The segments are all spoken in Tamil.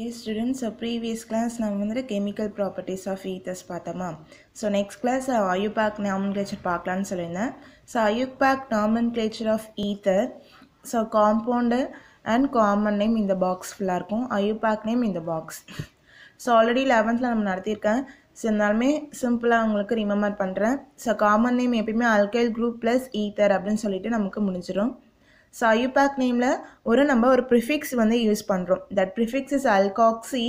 ஏ students, ஸோ ப்ரீவியஸ் class நாம் வந்து chemical properties of ethers பார்த்தமா so next class IUPAC nomenclature பார்க்கலான்னு சொல்லியிருந்தேன் so IUPAC nomenclature of ether so compound and common name இந்த பாக்ஸ் ஃபுல்லாக இருக்கும் IUPAC நேம் இந்த பாக்ஸ் ஸோ ஆல்ரெடி லெவன்த்தில் நம்ம நடத்தியிருக்கேன் ஸோ இருந்தாலுமே சிம்பிளாக உங்களுக்கு ரிமெம்பர் பண்ணுறேன் ஸோ காமன் நேம் எப்பயுமே அல்கைல் குரூப் ப்ளஸ் ஈத்தர் அப்படின்னு சொல்லிட்டு நமக்கு முடிஞ்சிடும் ஸோ ஐயூபேக் நேமில் ஒரு நம்ம ஒரு ப்ரிஃபிக்ஸ் வந்து யூஸ் பண்ணுறோம் that prefix is alkoxy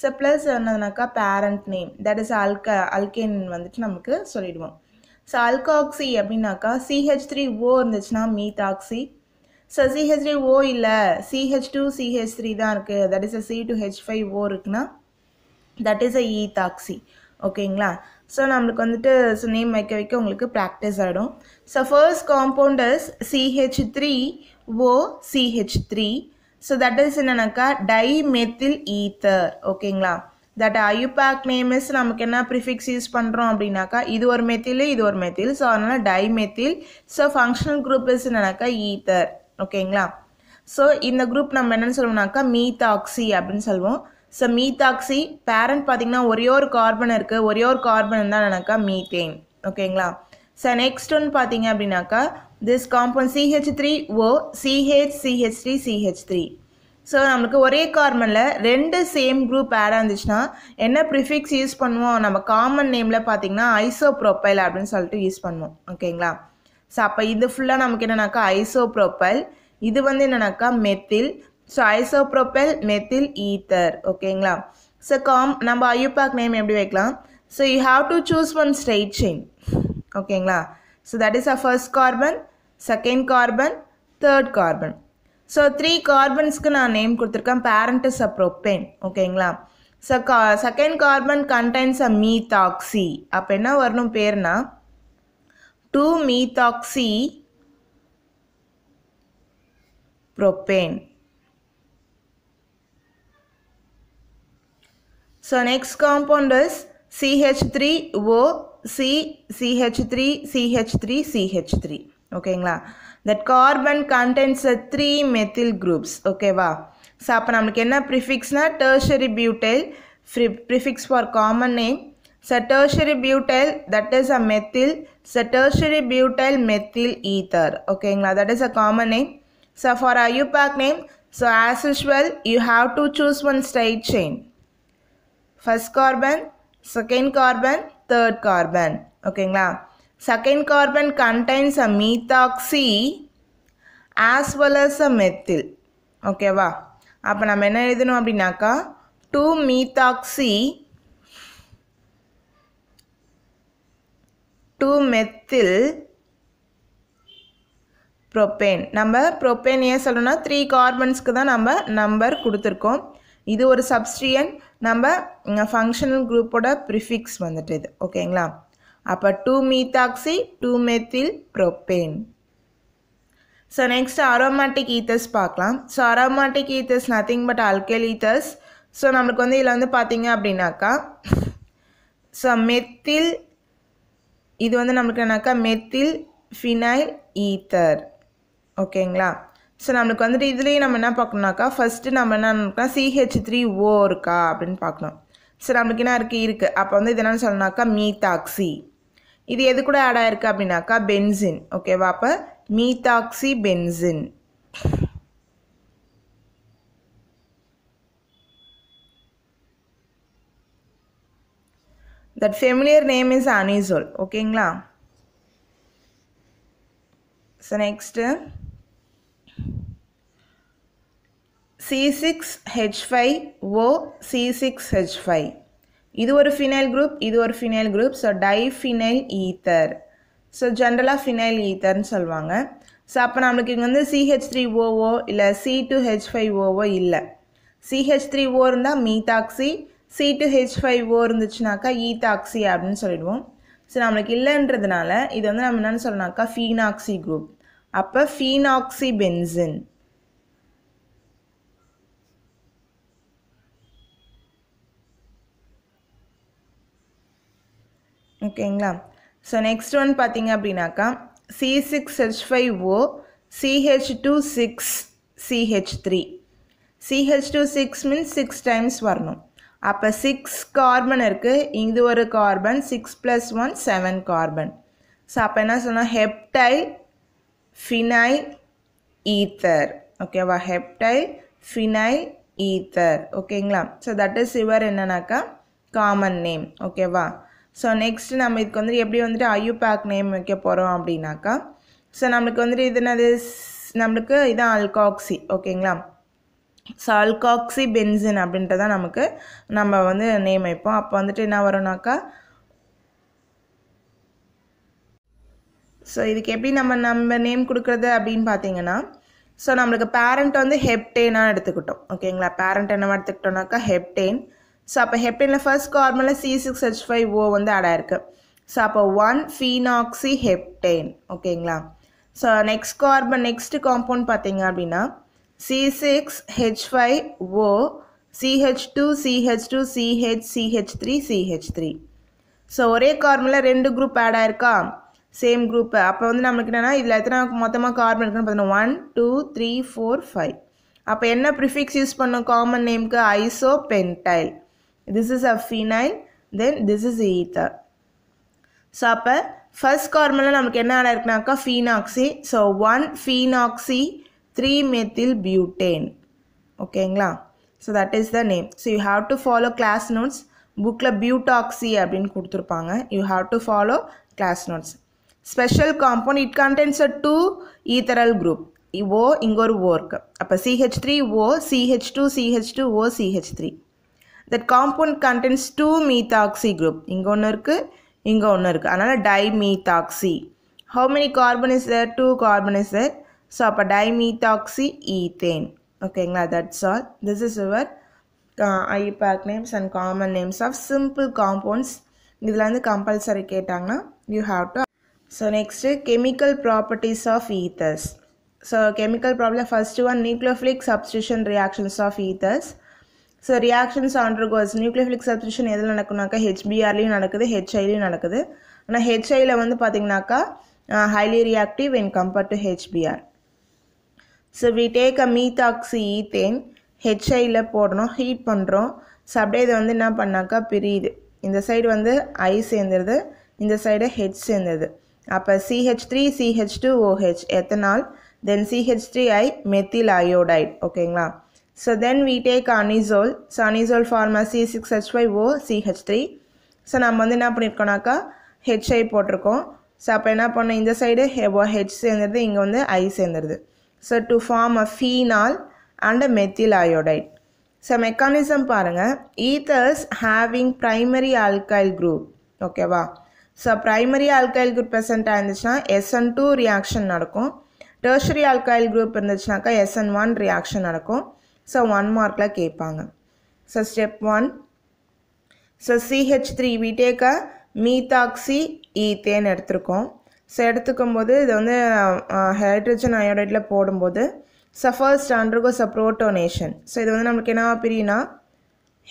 so plus என்னதுனாக்கா பேரண்ட் நேம் தட் இஸ் அல்க அல்கேன் வந்துட்டு நமக்கு சொல்லிடுவோம் ஸோ அல்காக்சி அப்படின்னாக்கா சிஹெச் த்ரீ ஓ இருந்துச்சுன்னா methoxy so CH three O இல்லை சிஹெச் டூ சிஹெச் த்ரீ தான் இருக்குது that is a C two H five O இருக்குன்னா தட் இஸ் அ ஈதாக்சி ஓகேங்களா ஸோ நம்மளுக்கு வந்துட்டு ஸோ நேம் வைக்க வைக்க உங்களுக்கு ப்ராக்டிஸ் ஆகிடும் so first compounds CH three O C H three so that is என்னன்னாக்கா டைமெத்தில் ஈத்தர் ஓகேங்களா தட் அயுபேக் நேம் இஸ் நமக்கு என்ன ப்ரிஃபிக்ஸ் யூஸ் பண்ணுறோம் அப்படின்னாக்கா இது ஒரு மெத்தில் இது ஒரு மெத்தில் ஸோ அதனால் dimethyl so functional group is என்னன்னாக்கா ஈத்தர் ஓகேங்களா ஸோ இந்த குரூப் நம்ம என்னென்னு சொல்லுவோம்னாக்கா மீதாக்சி அப்படின்னு சொல்லுவோம் ஸோ மீத்தாக்சி பேரண்ட் பார்த்தீங்கன்னா ஒரே ஒரு கார்பன் இருக்குது ஒரே ஒரு கார்பன் தான் எனக்கா மீத்தேன் ஓகேங்களா ஸோ நெக்ஸ்ட் ஒன்று பார்த்தீங்க அப்படின்னாக்கா this compound CH three O CH CH three CH three so நம்மளுக்கு ஒரே கார்பனில் ரெண்டு சேம் குரூப் ஆடாக இருந்துச்சுன்னா என்ன ப்ரிஃபிக்ஸ் யூஸ் பண்ணுவோம் நம்ம காமன் நேமில் பார்த்தீங்கன்னா ஐசோ ப்ரொப்பைல் அப்படின்னு சொல்லிட்டு யூஸ் பண்ணுவோம் ஓகேங்களா ஸோ அப்போ இது ஃபுல்லாக நமக்கு என்னென்னாக்கா ஐசோ ப்ரொப்பைல் இது வந்து என்னென்னாக்கா methyl so iso isopropyl methyl ether ஓகேங்களா ஸோ காம் நம்ம ஐயூபாக் நேம் எப்படி வைக்கலாம் so you have to choose one straight chain ஓகேங்களா so that is a first carbon second carbon third carbon so three கார்பன்ஸ்க்கு நான் நேம் கொடுத்துருக்கேன் பேரண்ட் இஸ் அ ப்ரொப்பேன் ஓகேங்களா ஸோ கா second carbon contains a methoxy அப்போ என்ன வரணும் பேர்னா two methoxy propane So next compound is CH3OC, CH3, CH3, CH3. Okay, that carbon contains three methyl groups. Okay, wow. So we have prefix na tertiary butyl, prefix for common name. So tertiary butyl, that is a methyl. So tertiary butyl methyl ether. Okay, that is a common name. So for a IUPAC name, so as usual, you have to choose one straight chain. First carbon second carbon third carbon ஓகேங்களா second carbon contains a methoxy as well as a methyl ஓகேவா அப்போ நம்ம என்ன எழுதணும் அப்படின்னாக்கா two methoxy two methyl propane நம்ம ப்ரொப்பேன் ஏன் சொல்லணும்னா த்ரீ கார்பன்ஸ்க்கு தான் நம்ம நம்பர் கொடுத்துருக்கோம் இது ஒரு சப்ஸ்ட்ரியன் நம்ம ஃபங்க்ஷனல் குரூப்போட ப்ரிஃபிக்ஸ் வந்துட்டு இது ஓகேங்களா அப்போ two methoxy two methyl propane so next aromatic ethers பார்க்கலாம் so aromatic ethers nothing but alkyl ethers so நம்மளுக்கு வந்து இதில் வந்து பார்த்தீங்க அப்படின்னாக்கா ஸோ மெத்தில் இது வந்து நம்மளுக்கு என்னக்கா மெத்தில் ஃபினைல் ஈத்தர் ஓகேங்களா ஸோ நம்மளுக்கு வந்துட்டு இதுலேயே நம்ம என்ன பார்க்கணுனாக்கா ஃபஸ்ட்டு நம்ம என்ன சிஹெச் த்ரீ ஓ இருக்கா அப்படின்னு பார்க்கணும் ஸோ நம்மளுக்கு என்ன இருக்குது இருக்குது அப்போ வந்து இது என்னென்னு சொல்லணாக்கா மீத்தாக்சி இது எது கூட ஆட் ஆயிருக்கு அப்படின்னாக்கா பென்சின் ஓகேவா அப்போ methoxy benzene that familiar name is anisole ஓகேங்களா ஸோ நெக்ஸ்ட்டு C6H5O C6H5 இது ஒரு ஃபினைல் குரூப் இது ஒரு phenyl group so diphenyl ether so ஜென்ரலாக ஃபினைல் ஈத்தர்னு சொல்லுவாங்க ஸோ அப்போ நம்மளுக்கு இங்கே வந்து சிஹெச் த்ரீ ஓஓ இல்லை சி டூ ஹெச் ஃபைவ் இல்லை சிஹெச் த்ரீ ஓ இருந்தால் methoxy C two H five O இருந்துச்சுனாக்கா ஈதாக்சி அப்படின்னு சொல்லிடுவோம் ஸோ நம்மளுக்கு இல்லைன்றதுனால இது வந்து நம்ம என்னென்னு சொல்லணாக்கா phenoxy குரூப் அப்போ ஃபீனாக்சி பென்சின் ஓகேங்களா ஸோ நெக்ஸ்ட் ஒன் பார்த்தீங்க அப்படின்னாக்கா C six H five O C H two six C H three C H two six means six times வரணும் அப்போ சிக்ஸ் கார்பன் இருக்குது இது ஒரு carbon six plus one seven carbon so அப்போ என்ன சொன்னால் ஹெப்டைல் ஃபினைல் ஈத்தர் ஓகேவா ஹெப்டைல் ஃபினைல் ஈத்தர் ஓகேங்களா ஸோ தட் இஸ் இவர் என்னன்னாக்கா காமன் நேம் ஓகேவா ஸோ நெக்ஸ்ட்டு நம்ம இதுக்கு வந்துட்டு எப்படி வந்துட்டு ஐயூ பேக் நேம் வைக்க போகிறோம் அப்படின்னாக்கா ஸோ நம்மளுக்கு வந்துட்டு இது என்னது நம்மளுக்கு இதுதான் அல்காக்சி ஓகேங்களா ஸோ அல்காக்சி பென்சின் அப்படின்றதான் நமக்கு நம்ம வந்து நேம் வைப்போம் அப்போ வந்துட்டு என்ன வரும்னாக்கா ஸோ இதுக்கு எப்படி நம்ம நம்ம நேம் கொடுக்குறது அப்படின்னு பார்த்தீங்கன்னா ஸோ நம்மளுக்கு பேரண்ட் வந்து ஹெப்டேனாக எடுத்துக்கிட்டோம் ஓகேங்களா பேரண்ட் என்ன எடுத்துக்கிட்டோம்னாக்கா ஹெப்டேன் ஸோ அப்போ ஹெப்டனில் ஃபர்ஸ்ட் கார்பனில் C six H five O வந்து ஆட் இருக்குது ஸோ அப்போ ஒன் ஃபீனாக்சி ஹெப்டேன் ஓகேங்களா so next carbon next compound பார்த்தீங்க அப்படின்னா C six H five O C H two C H two C H CH three CH three so ஒரே கார்பனில் ரெண்டு குரூப் ஆட் ஆயிருக்கா சேம் குரூப்பு அப்போ வந்து நம்மளுக்கு என்னென்னா இதில் எத்தனை மொத்தமாக கார்பன் இருக்குன்னு பார்த்தீங்கன்னா one two three four five அப்போ என்ன ப்ரிஃபிக்ஸ் யூஸ் பண்ணோம் காமன் நேம்க்கு isopentyl this is a phenyl then this is ether so அப்போ ஃபர்ஸ்ட் கார்மலில் நமக்கு என்ன ஆட இருக்குனாக்கா phenoxy so one phenoxy three methyl butane ஓகேங்களா so that is the name so you have to follow class notes புக்கில் பியூட்டாக்சி அப்படின்னு கொடுத்துருப்பாங்க you have to follow class notes special compound it contains a two ஈத்தரல் group O இங்கே ஒரு ஓ இருக்குது அப்போ C H three O C H two C H two O C H three that compound contains two methoxy group inga one irukku inga one di-methoxy. how many carbon is there two carbon is there so a di-methoxy ethane okay ingla, that's all this is our uh, ipac names and common names of simple compounds idhula and compulsory ketaanga you have to so next chemical properties of ethers so chemical problem first one nucleophilic substitution reactions of ethers so reactions undergoes nucleophilic substitution எதில் நடக்கும்னாக்கா ஹெச்பிஆர்லேயும் நடக்குது ஹெச்ஐலையும் நடக்குது ஆனால் ஹெச்ஐயில் வந்து பார்த்தீங்கன்னாக்கா highly reactive when compared to HBr so we take a methoxy ethane ஹெச்ஐயில் போடுறோம் ஹீட் பண்ணுறோம் ஸோ அப்படியே இதை வந்து என்ன பண்ணாக்கா பிரியுது இந்த சைடு வந்து ஐ சேர்ந்துருது இந்த சைடு ஹெச் சேர்ந்துருது அப்போ C H three C H two OH ethanol then C H three I methyl iodide ஓகேங்களா So then we take anizole. So anizole form as C6H5O CH3. So நம்ம வந்து என்ன பண்ணியிருக்கோம்னாக்கா ஹெச்ஐ போட்டிருக்கோம் ஸோ அப்போ என்ன பண்ணோம் இந்த சைடு ஹெவோ ஹெச் சேர்ந்துருது இங்கே வந்து ஐ சேர்ந்துருது so to form a phenol and a methyl iodide so mechanism பாருங்கள் ethers having primary alkyl group ஓகேவா ஸோ ப்ரைமரி ஆல்கைல் குரூப் ப்ரெசென்ட்டாக இருந்துச்சுன்னா எஸ்என் டூ ரியாக்ஷன் நடக்கும் டெர்ஷரி ஆல்கைல் குரூப் இருந்துச்சுனாக்கா எஸ்என் ஒன் ரியாக்ஷன் நடக்கும் ஸோ ஒன் மார்க்கில் கேட்பாங்க so step one so CH three we take a methoxy ஈத்தேன்னு எடுத்திருக்கோம் ஸோ எடுத்துக்கும் போது இது வந்து ஹைட்ரஜன் அயோடைட்டில் போடும்போது ஸோ ஃபர்ஸ்ட் அண்டர்கோ ச ப்ரோட்டோனேஷன் ஸோ இது வந்து நம்மளுக்கு என்ன பிரியுனா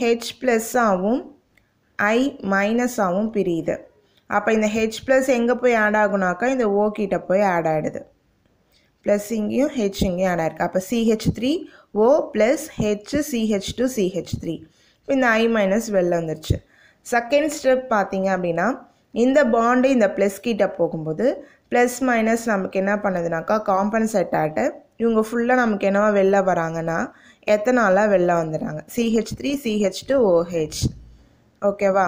ஹெச் ப்ளஸ் ஆகும் ஐ மைனஸ் ஆகும் பிரியுது அப்போ இந்த ஹெச் ப்ளஸ் எங்கே போய் ஆட் ஆகுனாக்கா இந்த ஓ கிட்ட போய் ஆட் ஆகிடுது ப்ளஸ் இங்கேயும் ஹெச் இங்கேயும் ஆட் ஆயிருக்கு அப்போ C H three O plus H C H two CH three இப்போ இந்த ஐ மைனஸ் வெளில வந்துருச்சு செகண்ட் ஸ்டெப் பார்த்தீங்க அப்படின்னா இந்த பாண்டு இந்த ப்ளஸ் கிட்ட போகும்போது ப்ளஸ் மைனஸ் நமக்கு என்ன பண்ணுதுனாக்கா காம்பன்சேட் ஆகிட்டு இவங்க ஃபுல்லாக நமக்கு என்னவோ வெளில வராங்கன்னா எத்தனாலாக வெளில வந்துடுறாங்க C H three C H two OH ஓகேவா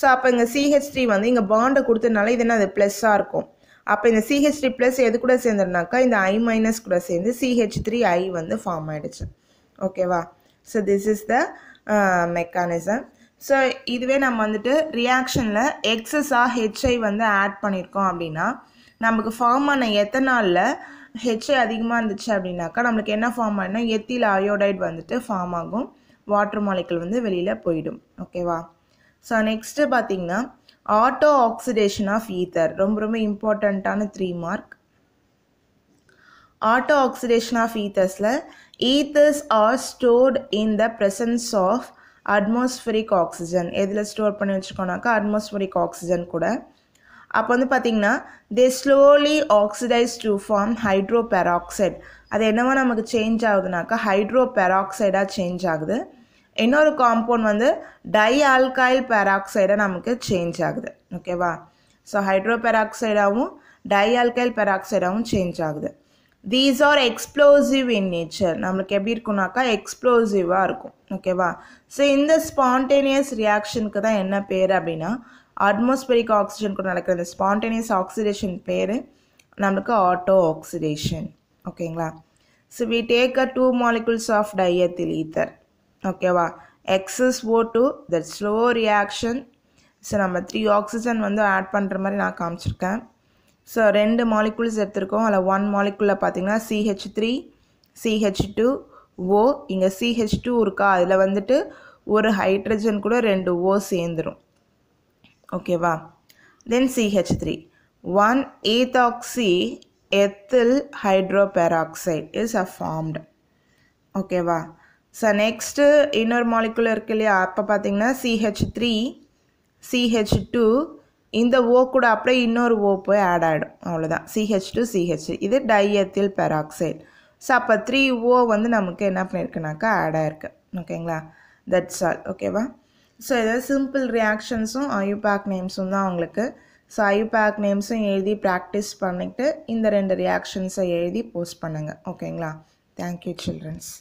ஸோ அப்போ இங்கே சிஹெச் த்ரீ வந்து இங்கே பாண்டை கொடுத்ததுனால இது என்ன அது ப்ளஸ்ஸாக இருக்கும் அப்போ இந்த சிஹெச் த்ரீ ப்ளஸ் எது கூட சேர்ந்துருனாக்கா இந்த ஐ மைனஸ் கூட சேர்ந்து சிஹெச் த்ரீ ஐ வந்து ஃபார்ம் ஆகிடுச்சு ஓகேவா so this is the mechanism so இதுவே நம்ம வந்துட்டு ரியாக்ஷனில் எக்ஸஸாக ஹெச்ஐ வந்து ஆட் பண்ணியிருக்கோம் அப்படின்னா நமக்கு ஃபார்ம் ஆன எத்தனாலில் ஹெச்ஐ அதிகமாக இருந்துச்சு அப்படின்னாக்கா நம்மளுக்கு என்ன ஃபார்ம் ஆகினா எத்தில் அயோடைட் வந்துட்டு ஃபார்ம் ஆகும் வாட்டர் மாலிக்கல் வந்து வெளியில் போயிடும் ஓகேவா ஸோ நெக்ஸ்ட்டு பார்த்திங்கன்னா ஆட்டோ ஆக்சிடேஷன் ஆஃப் ஈத்தர் ரொம்ப ரொம்ப இம்பார்ட்டண்ட்டான three mark auto oxidation of ஈத்தர்ஸில் ethers are stored in the presence of atmospheric oxygen எதில் ஸ்டோர் பண்ணி வச்சுருக்கோம்னாக்கா அட்மாஸ்ஃபரிக் ஆக்சிஜன் கூட அப்போ வந்து பார்த்திங்கன்னா they slowly oxidize to form hydroperoxide அது என்னவோ நமக்கு சேஞ்ச் ஆகுதுனாக்கா ஹைட்ரோ பெராக்சைடாக சேஞ்ச் ஆகுது இன்னொரு காம்பவுண்ட் வந்து டை ஆல்காயில் பெராக்சைடாக நமக்கு சேஞ்ச் ஆகுது ஓகேவா ஸோ ஹைட்ரோ பெராக்சைடாகவும் டை ஆல்காயில் பெராக்சைடாகவும் சேஞ்ச் ஆகுது these are explosive in nature நம்மளுக்கு எப்படி இருக்குனாக்கா எக்ஸ்ப்ளோசிவாக இருக்கும் ஓகேவா ஸோ இந்த ஸ்பான்டேனியஸ் ரியாக்ஷனுக்கு தான் என்ன பேர் அப்படின்னா அட்மாஸ்பரிக் ஆக்சிஜன் கூட நடக்கிற இந்த ஸ்பான்டேனியஸ் ஆக்சிடேஷன் பேர் நம்மளுக்கு ஆட்டோ ஆக்சிடேஷன் ஓகேங்களா so we take a two molecules of diethyl ether ஓகேவா excess O two that slow reaction so நம்ம த்ரீ ஆக்சிஜன் வந்து ஆட் பண்ணுற மாதிரி நான் காமிச்சிருக்கேன் ஸோ ரெண்டு மாலிகுல்ஸ் எடுத்திருக்கோம் அதில் ஒன் மாலிகுலில் பார்த்தீங்கன்னா C H three C H two O இங்கே சிஹெச் டூ இருக்கா அதில் வந்துட்டு ஒரு ஹைட்ரஜன் கூட ரெண்டு ஓ சேர்ந்துடும் ஓகேவா then C H three one ethoxy ethyl hydroperoxide is a formed ஓகேவா ஸோ நெக்ஸ்ட்டு இன்னொரு மாலிகுல் இருக்கு இல்லையா அப்போ பார்த்தீங்கன்னா சிஹெச் த்ரீ சிஹெச் டூ இந்த ஓ கூட அப்படியே இன்னொரு ஓ போய் ஆட் ஆகிடும் அவ்வளோதான் சிஹெச் டூ சிஹெச் இது டையத்தில் பெராக்சைடு ஸோ அப்போ த்ரீ ஓ வந்து நமக்கு என்ன பண்ணியிருக்குனாக்கா ஆட் ஆகிருக்கு ஓகேங்களா தட்ஸ் ஆல் ஓகேவா ஸோ இதாவது சிம்பிள் ரியாக்ஷன்ஸும் ஐயூ பேக் நேம்ஸும் தான் அவங்களுக்கு ஸோ ஐயூ பேக் நேம்ஸும் எழுதி ப்ராக்டிஸ் பண்ணிவிட்டு இந்த ரெண்டு ரியாக்ஷன்ஸை எழுதி போஸ்ட் பண்ணுங்கள் ஓகேங்களா தேங்க்யூ சில்ட்ரன்ஸ்